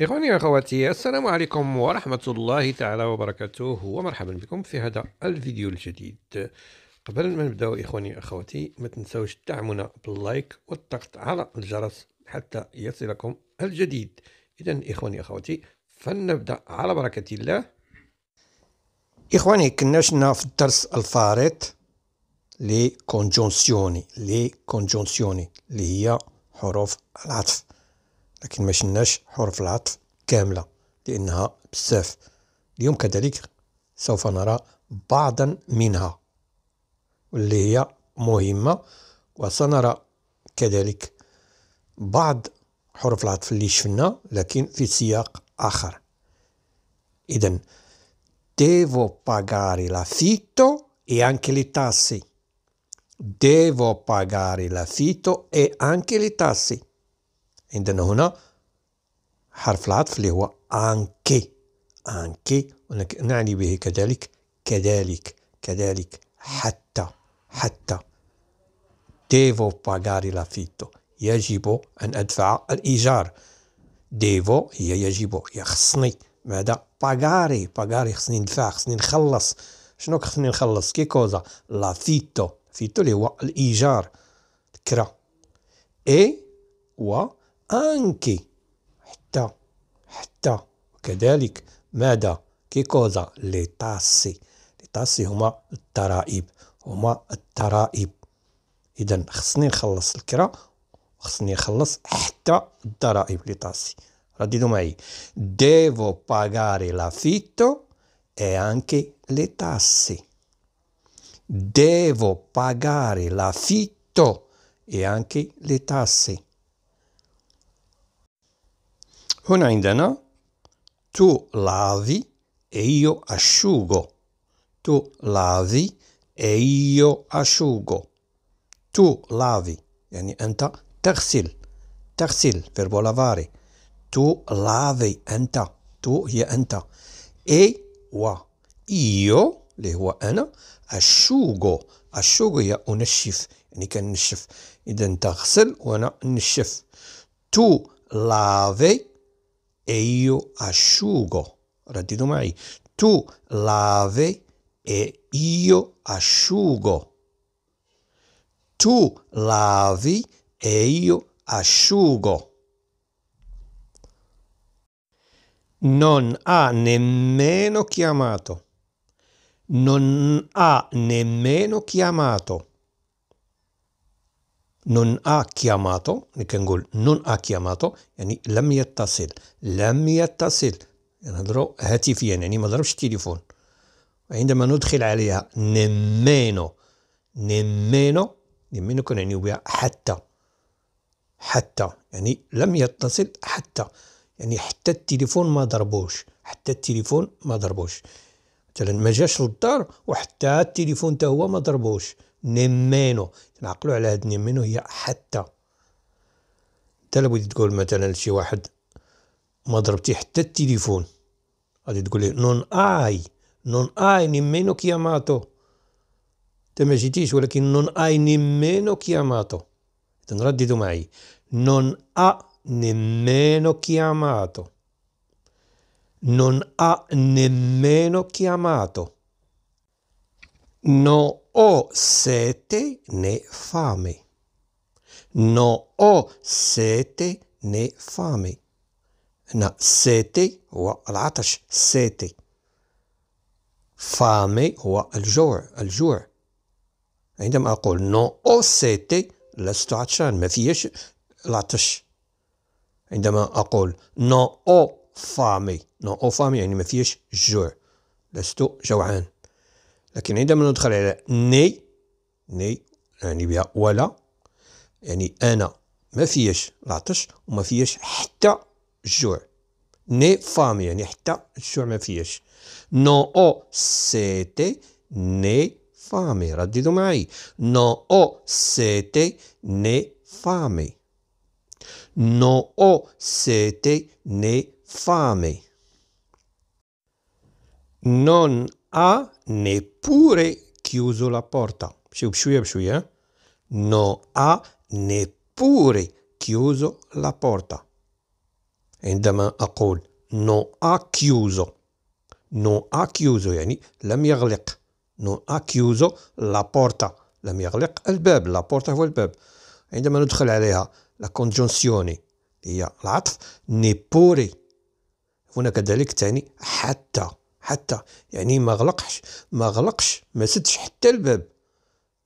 إخواني وأخواتي السلام عليكم ورحمة الله تعالى وبركاته ومرحبا بكم في هذا الفيديو الجديد قبل ما نبداو إخواني وأخواتي ما تنسوش تدعمونا باللايك والضغط على الجرس حتى يصلكم الجديد إذا إخواني وأخواتي فلنبدأ على بركة الله إخواني كنا شنا في الدرس الفارط لي كونجونسيوني لي كونجونسيوني اللي هي حروف العطف لكن ما شناش حروف العطف كاملة لأنها بزاف اليوم كذلك سوف نرى بعضا منها واللي هي مهمة وسنرى كذلك بعض حروف العطف اللي شفنا لكن في سياق آخر إذا devo pagare l'affitto e anche le tasse devo pagare l'affitto e anche le tasse عندنا هنا حرف العطف اللي هو أنكي أنكي ونعني به كذلك كذلك كذلك حتى حتى ديفو باغاري لافيتو يجب أن أدفع الإيجار ديفو هي يجب يخصني ماذا باغاري باغاري خصني ندفع خصني نخلص شنو خصني نخلص كي كوزا لافيتو فيتو اللي هو الإيجار كرا إي e، و انكي حتى حتى كذلك ماذا كي كوزا لي تاسي لي تاسي هما الترائب هما الترائب اذا خصني نخلص الكرا خصني نخلص حتى الضرائب لي تاسي رددوا معي ديفو باغاري لافيتو e anche le tasse devo pagare l'affitto e anche le tasse هنا عندنا تو لافي ايو اشوغو تو لافي ايو اشوغو تو لافي يعني انت تغسل تغسل فيربو لافاري تو لافي انت تو هي انت اي و ايو اللي هو انا اشوغو اشوغو هي انشف يعني كنشف اذا تغسل وانا نشف تو لافي e io asciugo. Radito mai. Tu lave e io asciugo. Tu lavi e io asciugo. Non ha nemmeno chiamato. Non ha nemmeno chiamato. non ha chiamato نكنقول non ha chiamato يعني لم يتصل لم يتصل نهضرو يعني هاتفيا يعني ما ضربش التليفون عندما ندخل عليها نمينو نمينو كون كنعنيو بها حتى حتى يعني لم يتصل حتى يعني حتى التليفون ما ضربوش حتى التليفون ما ضربوش مثلا ما جاش للدار وحتى التليفون حتى هو ما ضربوش نيمينو نعقلو على هاد نيمينو هي حتى انت لابد تقول مثلا لشي واحد ما ضربتي حتى التليفون غادي تقول لي نون اي نون اي نيمينو كياماتو انت ما جيتيش ولكن نون اي نيمينو كياماتو تنرددوا معي نون ا nemmeno chiamato. نون ا nemmeno chiamato. No ho sete né fame. No ho sete né fame. هنا سيتي هو العطش سيتي فامي هو الجوع الجوع عندما أقول نو أو سيتي لست عطشان ما فيش العطش عندما أقول نو أو فامي نو أو فامي يعني ما فيش جوع لست جوعان لكن عندما ندخل على ني ني يعني بها ولا يعني انا ما فيش العطش وما فيش حتى الجوع ني فام يعني حتى الجوع ما فيش نو او سيتي ني فامي رددوا معي نو او سيتي ني فامي نو او سيتي ني فامي نون ha neppure chiuso la porta. Shubshuye, shubshuye. Non ha neppure chiuso la porta. عندما أقول non ha chiuso non ha chiuso يعني لم يغلق non ha chiuso la porta لم يغلق الباب la porta هو الباب عندما ندخل عليها la congiunzione هي العطف neppure هنا كذلك تعني حتى حتى يعني ما غلقش ما غلقش ما سدش حتى الباب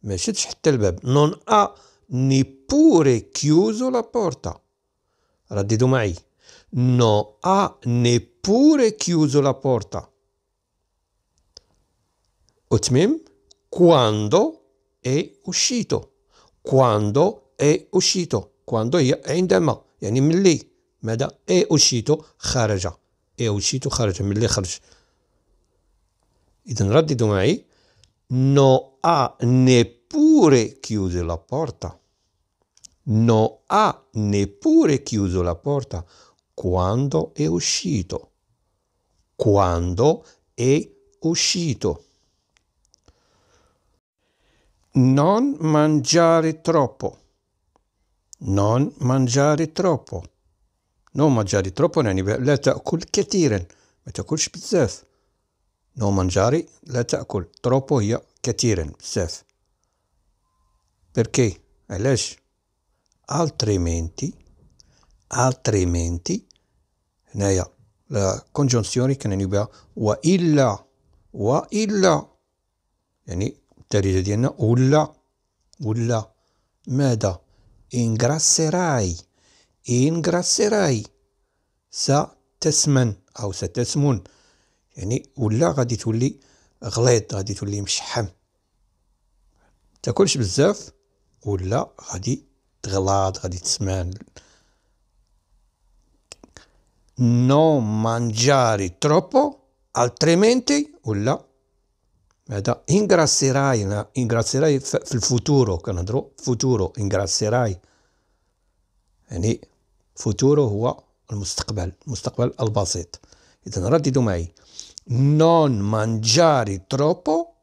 ما شدش حتى الباب نون ا نيبوري كيوزو لا بورتا رددوا معي نو ا نيبوري كيوزو لا بورتا اتمم كواندو اي اوشيتو كواندو اي اوشيتو كواندو هي عندما يعني ملي ماذا اي اوشيتو خرج اي اوشيتو خرج ملي خرج Idan Raddi Mai non ha neppure chiuso la porta. Non ha neppure chiuso la porta quando è uscito. Quando è uscito. Non mangiare troppo. Non mangiare troppo. Non mangiare troppo non يعني لا تأكل كثيرا ما تأكلش بزاف نو منجاري لا تأكل تروبو هي كثيرا بزاف بيركي علاش altrimenti altrimenti هنايا لا كونجونسيوني كنعنيو بها والا والا يعني التاريخ ديالنا ولا ولا ماذا انغراسيراي انغراسيراي ستسمن او ستسمن يعني ولا غادي تولي غليظ غادي تولي مشحم تاكلش بزاف ولا غادي تغلاض غادي تسمان نو مانجاري تروبو altrimenti ولا هذا انغراسيراي انغراسيراي في الفوتورو كنهضرو فوتورو انغراسيراي يعني فوتورو هو المستقبل المستقبل البسيط اذا رددوا معي non mangiare troppo,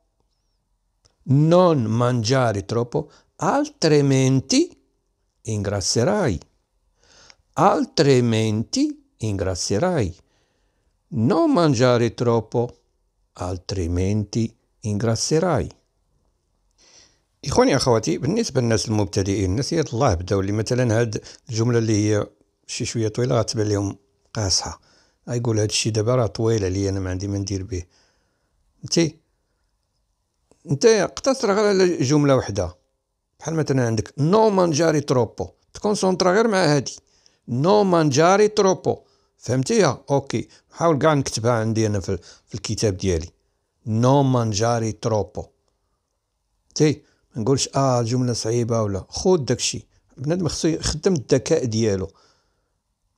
non mangiare troppo, altrimenti ingrasserai, altrimenti ingrasserai. Non mangiare troppo, altrimenti ingrasserai. إخواني أخواتي بالنسبة للناس المبتدئين الناس يطلع بداو اللي مثلا هاد الجملة اللي هي شي شوية طويلة غتبان لهم قاصحة يقول هذا الشيء دابا راه طويل عليا انا ما عندي ما ندير به انت انت اقتصر غير على جمله وحده بحال مثلا عندك نو مانجاري تروبو تكونسونطرا غير مع هادي نو مانجاري تروبو فهمتيها اوكي حاول كاع نكتبها عندي انا في, في الكتاب ديالي نو مانجاري تروبو تي ما نقولش اه جمله صعيبه ولا خود داكشي بنادم خصو يخدم الذكاء ديالو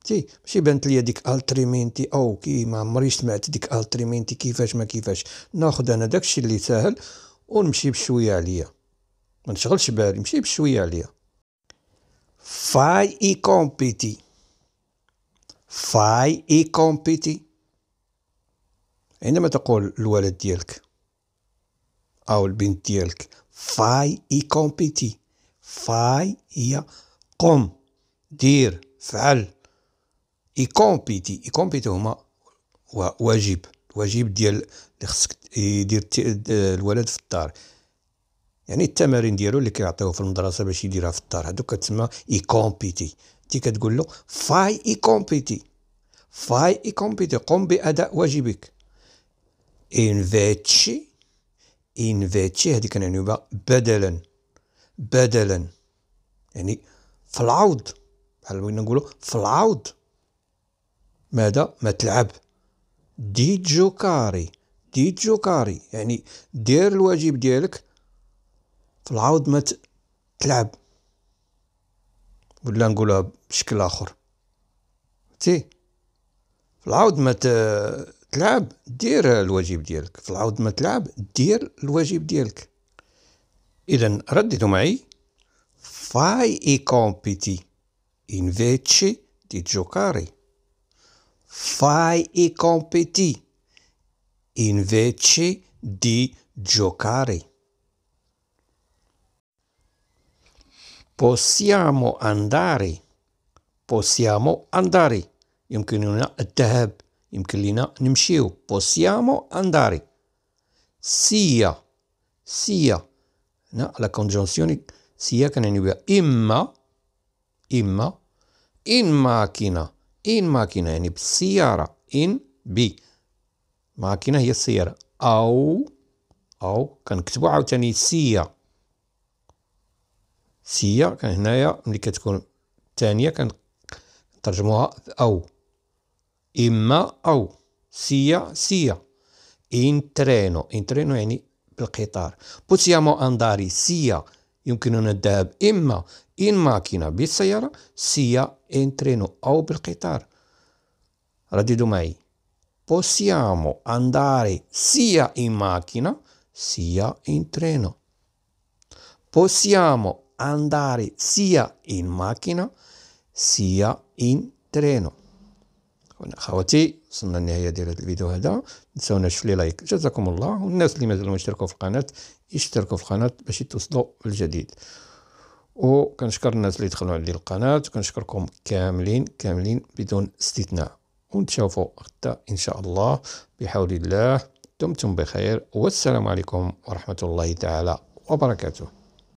تي ماشي بانت ليا ديك التريمينتي او كي ما عمري سمعت ديك التريمينتي كيفاش ما كيفاش ناخذ انا داكشي اللي ساهل ونمشي بشويه عليا ما نشغلش بالي نمشي بشويه عليا فاي اي كومبيتي فاي اي كومبيتي عندما تقول الولد ديالك او البنت ديالك فاي اي كومبيتي فاي هي قم دير فعل اي كومبيتي اي كومبيتي هما واجب واجب ديال اللي خصك يدير الولد في الدار يعني التمارين ديالو اللي كيعطيوه في المدرسه باش يديرها في الدار هادوك كتسمى اي كومبيتي انت كتقول له فاي اي كومبيتي فاي اي كومبيتي قم باداء واجبك انفيتشي انفيتشي هذه كنعنيو بها بدلا بدلا يعني في العوض بحال بغينا نقولوا في العوض ماذا ما تلعب دي جوكاري دي جوكاري يعني دير الواجب ديالك في العوض ما تلعب ولا نقولها بشكل اخر تي في العوض ما تلعب دير الواجب ديالك في العوض ما تلعب دير الواجب ديالك اذا رددوا معي فاي اي كومبيتي invece دي جوكاري fai i compiti invece di giocare. Possiamo andare. Possiamo andare. يمكننا الذهاب. يمكن لنا نمشيو. Possiamo andare. Sia. Sia. هنا لا كونجونسيون sia ne بها Imma. Imma. in macchina إن ماكينة يعني بالسيارة إن بي ماكينة هي السيارة أو أو كنكتبو عاوتاني سيا سيا كان هنايا ملي كتكون الثانية كنترجموها أو إما أو سيا سيا إن ترينو إن ترينو يعني بالقطار بوتيامو أنداري سيا يمكننا الذهاب إما إن ماكينة بالسيارة sia in treno أو بالقطار رددوا معي possiamo andare sia in macchina sia in treno possiamo andare sia in macchina sia in treno اخواتي وصلنا للنهايه ديال هذا الفيديو هذا متنساوناش لي لايك جزاكم الله والناس اللي مازالوا ما في القناه يشتركوا في القناه باش يتوصلوا الجديد وكنشكر الناس اللي دخلوا عندي القناه وكنشكركم كاملين كاملين بدون استثناء ونتشوفوا حتى ان شاء الله بحول الله دمتم بخير والسلام عليكم ورحمه الله تعالى وبركاته